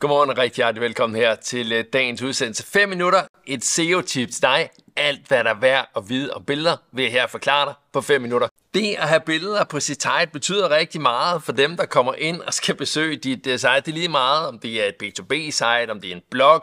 Godmorgen og rigtig hjertelig velkommen her til øh, dagens udsendelse. 5 minutter, et SEO-tip til dig. Alt hvad der er værd at vide om billeder vil jeg her forklare dig på 5 minutter. Det at have billeder på sit site betyder rigtig meget for dem, der kommer ind og skal besøge dit øh, site. Det er lige meget, om det er et B2B-site, om det er en blog,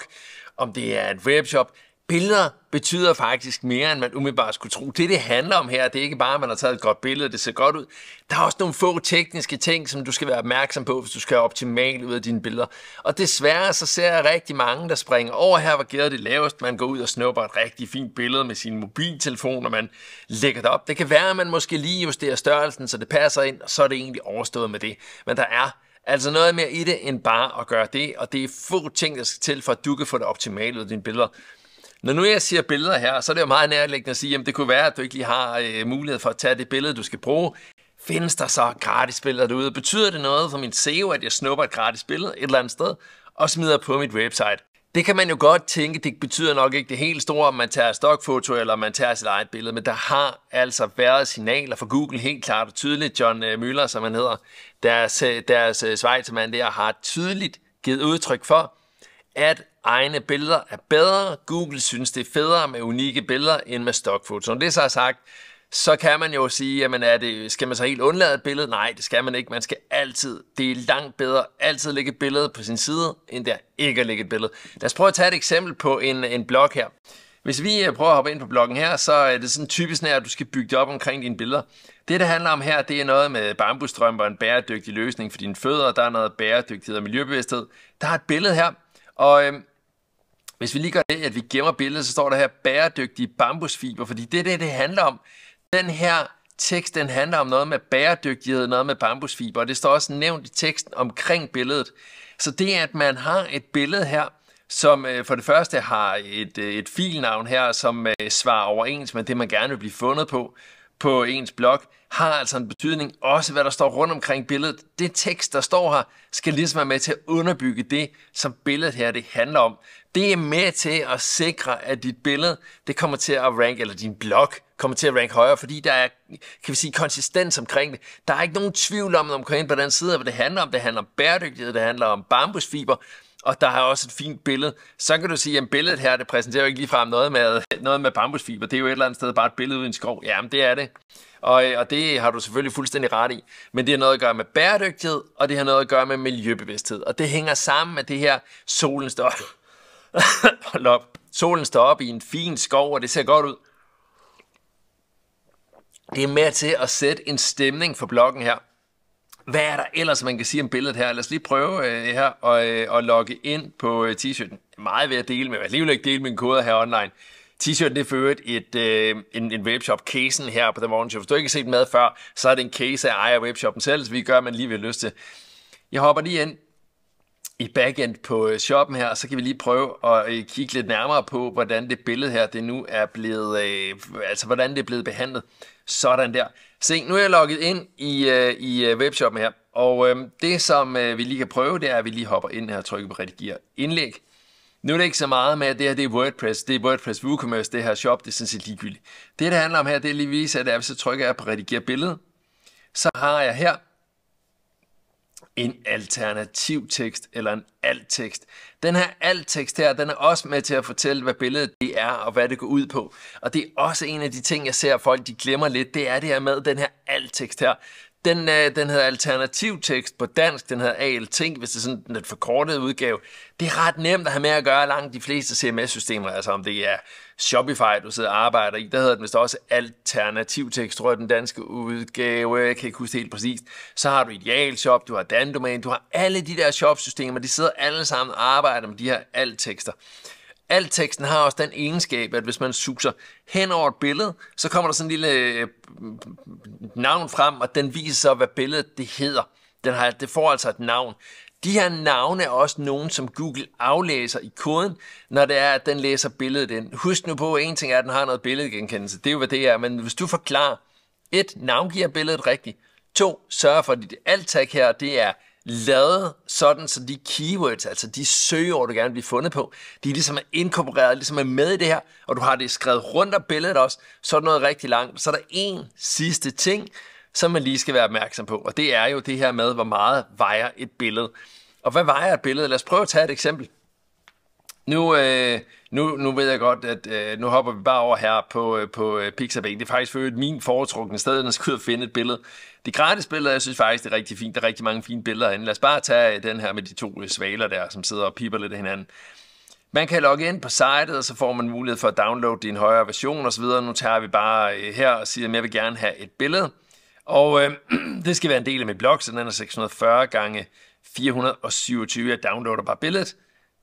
om det er et webshop billeder betyder faktisk mere, end man umiddelbart skulle tro. Det, det handler om her, det er ikke bare, at man har taget et godt billede, og det ser godt ud. Der er også nogle få tekniske ting, som du skal være opmærksom på, hvis du skal have optimalt ud af dine billeder. Og desværre så ser jeg rigtig mange, der springer over her, hvor gæret det lavest. Man går ud og snupper et rigtig fint billede med sin mobiltelefon, og man lægger det op. Det kan være, at man måske lige justerer størrelsen, så det passer ind, og så er det egentlig overstået med det. Men der er Altså noget mere i det, end bare at gøre det, og det er få ting, der skal til, for at du kan få det optimale ud af dine billeder. Når nu jeg siger billeder her, så er det jo meget nærliggende at sige, at det kunne være, at du ikke lige har øh, mulighed for at tage det billede, du skal bruge. Findes der så gratis billeder derude? Betyder det noget for min SEO, at jeg snupper et gratis billede et eller andet sted og smider på mit website? Det kan man jo godt tænke, det betyder nok ikke det helt store, om man tager stokfoto eller om man tager sit eget billede, men der har altså været signaler fra Google helt klart og tydeligt. John øh, Müller, som han hedder, deres, øh, deres øh, svejtsmand der, har tydeligt givet udtryk for, at egne billeder er bedre. Google synes, det er federe med unikke billeder end med stockfotos. Når det så er sagt, så kan man jo sige, jamen er det, skal man så helt undlade et billede? Nej, det skal man ikke. Man skal altid, det er langt bedre, altid lægge et billede på sin side, end der ikke at lægge et billede. Lad os prøve at tage et eksempel på en, en blog her. Hvis vi øh, prøver at hoppe ind på bloggen her, så er det sådan typisk at du skal bygge det op omkring dine billeder. Det, det handler om her, det er noget med bambustrømper, en bæredygtig løsning for dine fødder, der er noget bæredygtighed og miljøbevidsthed. Der er et billede her, og øhm, hvis vi lige gør det, at vi gemmer billedet, så står der her bæredygtige bambusfiber, fordi det er det, det handler om. Den her tekst, den handler om noget med bæredygtighed, noget med bambusfiber, og det står også nævnt i teksten omkring billedet. Så det, at man har et billede her, som øh, for det første har et, øh, et filnavn her, som øh, svarer overens med det, man gerne vil blive fundet på på ens blog, har altså en betydning. Også hvad der står rundt omkring billedet. Det tekst, der står her, skal ligesom være med til at underbygge det, som billedet her det handler om. Det er med til at sikre, at dit billede det kommer til at rank, eller din blog kommer til at rank højere, fordi der er, kan vi sige, konsistens omkring det. Der er ikke nogen tvivl om, omkring på den side, hvad det handler om. Det handler om bæredygtighed, det handler om bambusfiber, og der er også et fint billede. Så kan du sige, at billedet her, det præsenterer jo ikke ligefrem noget med, noget med bambusfiber. Det er jo et eller andet sted bare et billede uden skov. Jamen, det er det. Og, øh, og det har du selvfølgelig fuldstændig ret i. Men det har noget at gøre med bæredygtighed, og det har noget at gøre med miljøbevidsthed. Og det hænger sammen med det her, solen står Hold op. Solen står op i en fin skov, og det ser godt ud. Det er med til at sætte en stemning for blokken her. Hvad er der ellers, man kan sige om billedet her? Lad os lige prøve øh, her og, øh, at logge ind på øh, t-shirten. Meget ved at dele med, jeg alligevel ikke dele mine koder her online. T-shirten det er for et, øh, en, en webshop. Casen her på The Morning Show. Hvis du ikke har set mad med før, så er det en case af ejer webshoppen selv, så vi gør, man lige vil lyst til. Jeg hopper lige ind i backend på øh, shoppen her, så kan vi lige prøve at øh, kigge lidt nærmere på, hvordan det billede her, det nu er blevet, øh, altså hvordan det er blevet behandlet. Sådan der. Se, nu er jeg logget ind i, øh, i øh, webshoppen her, og øh, det som øh, vi lige kan prøve, det er, at vi lige hopper ind her og trykker på redigere indlæg. Nu er det ikke så meget med, at det her det er WordPress, det er WordPress WooCommerce, det her shop, det er sådan set ligegyldigt. Det, det handler om her, det er lige vise, at hvis jeg trykker jeg på redigere billede, så har jeg her en alternativ tekst eller en alt tekst. Den her alt tekst her, den er også med til at fortælle, hvad billedet det er og hvad det går ud på. Og det er også en af de ting, jeg ser folk, de glemmer lidt, det er det her med den her alt tekst her. Den, øh, den hedder alternativtekst på dansk, den hedder ALT, hvis det er sådan den forkortet forkortede udgave. Det er ret nemt at have med at gøre langt de fleste CMS-systemer, altså om det er Shopify, du sidder og arbejder i, der hedder den vist også alternativtekst, tror jeg, den danske udgave, jeg kan ikke huske det helt præcist. Så har du Idealshop, Shop, du har Dandomain, du har alle de der shopsystemer, de sidder alle sammen og arbejder med de her alt-tekster. Al teksten har også den egenskab, at hvis man suser hen over et billede, så kommer der sådan en lille øh, navn frem, og den viser så, hvad billedet det hedder. Den har, det får altså et navn. De her navne er også nogen, som Google aflæser i koden, når det er, at den læser billedet ind. Husk nu på, at en ting er, at den har noget billedgenkendelse. Det er jo, hvad det er. Men hvis du forklarer, et, navngiver billedet rigtigt. To, sørger for, at dit alt her, det er lavet sådan, så de keywords, altså de søgeord, du gerne vil fundet på, de ligesom er inkorporeret, ligesom er med i det her, og du har det skrevet rundt om billedet også, så er det noget rigtig langt. Så er der en sidste ting, som man lige skal være opmærksom på, og det er jo det her med, hvor meget vejer et billede. Og hvad vejer et billede? Lad os prøve at tage et eksempel. Nu, øh, nu, nu ved jeg godt, at øh, nu hopper vi bare over her på, øh, på øh, Pixabay. Det er faktisk for min foretrukne sted, når jeg skal ud og finde et billede. Det gratis billeder, jeg synes faktisk, det er rigtig fint. Der er rigtig mange fine billeder herinde. Lad os bare tage øh, den her med de to øh, svaler der, som sidder og piper lidt af hinanden. Man kan logge ind på sitet, og så får man mulighed for at downloade din højere version osv. Nu tager vi bare øh, her og siger, at jeg vil gerne have et billede. Og øh, det skal være en del af mit blog, så den er 640 gange 427. Jeg downloader bare billedet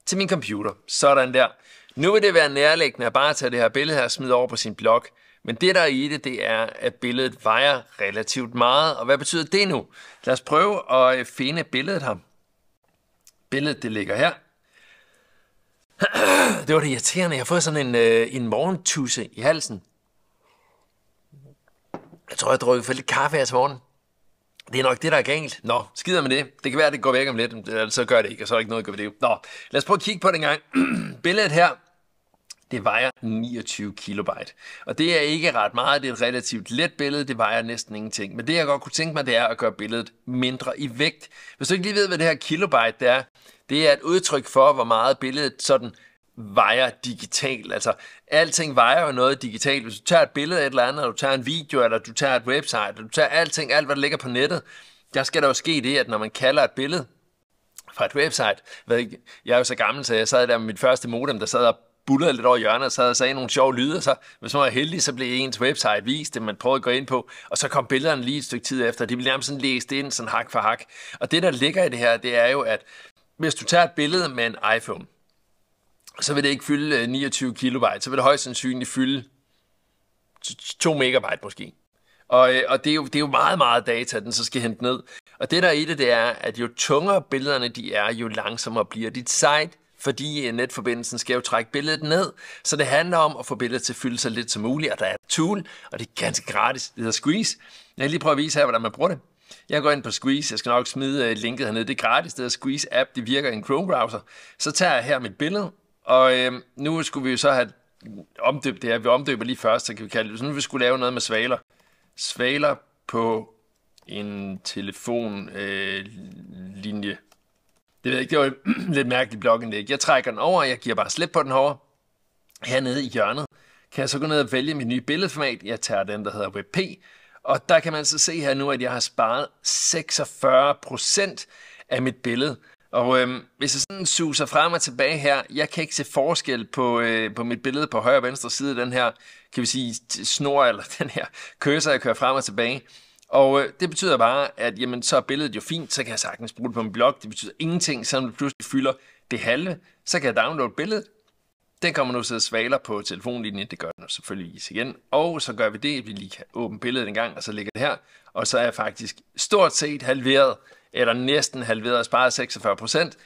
til min computer. Sådan der. Nu vil det være nærliggende at bare tage det her billede her og smide over på sin blog. Men det, der er i det, det er, at billedet vejer relativt meget. Og hvad betyder det nu? Lad os prøve at øh, finde billedet her. Billedet, det ligger her. Det var det irriterende. Jeg har fået sådan en, øh, en morgentusse i halsen. Jeg tror, jeg har for lidt kaffe her til morgen. Det er nok det, der er galt. Nå, skider med det. Det kan være, at det går væk om lidt, altså, så gør det ikke, og så er der ikke noget at gøre ved det. Nå, lad os prøve at kigge på det en gang. Billedet her, det vejer 29 kilobyte. Og det er ikke ret meget, det er et relativt let billede, det vejer næsten ingenting. Men det jeg godt kunne tænke mig, det er at gøre billedet mindre i vægt. Hvis du ikke lige ved, hvad det her kilobyte det er, det er et udtryk for, hvor meget billedet sådan vejer digitalt. Altså, alting vejer jo noget digitalt. Hvis du tager et billede af et eller andet, eller du tager en video, eller du tager et website, eller du tager alting, alt hvad der ligger på nettet, der skal der jo ske det, at når man kalder et billede fra et website, ved ikke, jeg er jo så gammel, så jeg sad der med mit første modem, der sad og bullede lidt over hjørnet, og sad og sagde nogle sjove lyder, så hvis man var heldig, så blev ens website vist, det man prøvede at gå ind på, og så kom billederne lige et stykke tid efter, de blev nærmest sådan læst ind, sådan hak for hak. Og det, der ligger i det her, det er jo, at hvis du tager et billede med en iPhone, så vil det ikke fylde 29 øh, kilobyte, så vil det højst sandsynligt fylde 2 megabyte måske. Og, øh, og det, er jo, det er jo meget, meget data, den så skal hente ned. Og det der er i det, det er, at jo tungere billederne de er, jo langsommere bliver dit site, fordi øh, netforbindelsen skal jo trække billedet ned. Så det handler om at få billedet til at fylde så lidt som muligt, og der er et tool, og det er ganske gratis, det hedder Squeeze. Jeg vil lige prøve at vise her, hvordan man bruger det. Jeg går ind på Squeeze, jeg skal nok smide linket hernede, det er gratis, det hedder Squeeze app, det virker i en Chrome browser. Så tager jeg her mit billede, og øh, nu skulle vi jo så have omdøbt det her. Vi omdøber lige først, så kan vi kalde det. Så nu vi skulle lave noget med svaler. Svaler på en telefonlinje. Øh, det ved jeg ikke, det var et lidt mærkeligt blogindlæg. Jeg trækker den over, jeg giver bare slip på den over. Hernede i hjørnet kan jeg så gå ned og vælge mit nye billedformat. Jeg tager den, der hedder WP. Og der kan man så se her nu, at jeg har sparet 46 procent af mit billede. Og øhm, hvis jeg sådan suser frem og tilbage her, jeg kan ikke se forskel på, øh, på mit billede på højre og venstre side af den her, kan vi sige, snor eller den her køser, jeg kører frem og tilbage. Og øh, det betyder bare, at jamen, så er billedet jo fint, så kan jeg sagtens bruge det på min blog. Det betyder ingenting, selvom det pludselig fylder det halve. Så kan jeg downloade billedet. Den kommer nu til at svaler på telefonlinjen. Det gør den selvfølgelig igen. Og så gør vi det, at vi lige kan åbne billedet en gang, og så ligger det her. Og så er jeg faktisk stort set halveret eller næsten halveret og sparet 46 procent,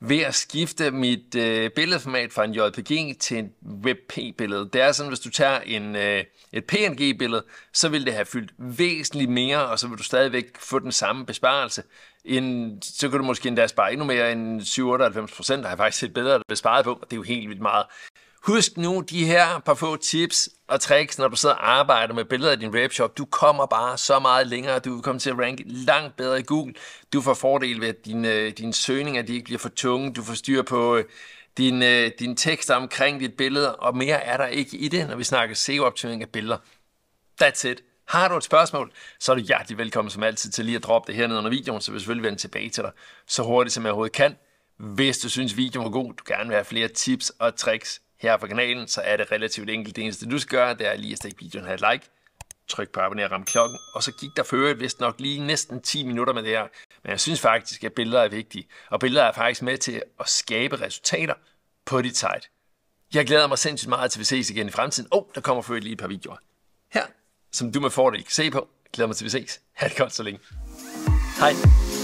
ved at skifte mit øh, billedformat fra en JPG til en WebP-billede. Det er sådan, hvis du tager en, øh, et PNG-billede, så vil det have fyldt væsentligt mere, og så vil du stadigvæk få den samme besparelse. En, så kan du måske endda spare endnu mere end 97 procent, har jeg faktisk set bedre besparet på, og det er jo helt vildt meget. Husk nu de her par få tips og tricks, når du sidder og arbejder med billeder i din webshop. Du kommer bare så meget længere, du vil komme til at ranke langt bedre i Google. Du får fordel ved, at dine, øh, søgning søgninger de ikke bliver for tunge. Du får styr på øh, din, øh, din tekster omkring dit billede, og mere er der ikke i det, når vi snakker SEO-optimering af billeder. That's it. Har du et spørgsmål, så er du hjertelig velkommen som altid til lige at droppe det ned under videoen, så vi selvfølgelig vende tilbage til dig så hurtigt som jeg overhovedet kan. Hvis du synes, videoen var god, du gerne vil have flere tips og tricks her på kanalen, så er det relativt enkelt. Det eneste, du skal gøre, det er lige at stikke videoen her et like, tryk på abonner og ram klokken, og så gik der for øvrigt vist nok lige næsten 10 minutter med det her. Men jeg synes faktisk, at billeder er vigtige, og billeder er faktisk med til at skabe resultater på dit site. Jeg glæder mig sindssygt meget til, at vi ses igen i fremtiden. Åh, oh, der kommer for lige et par videoer her, som du med fordel kan se på. Jeg glæder mig til, at vi ses. Ha' det godt så længe. Hej.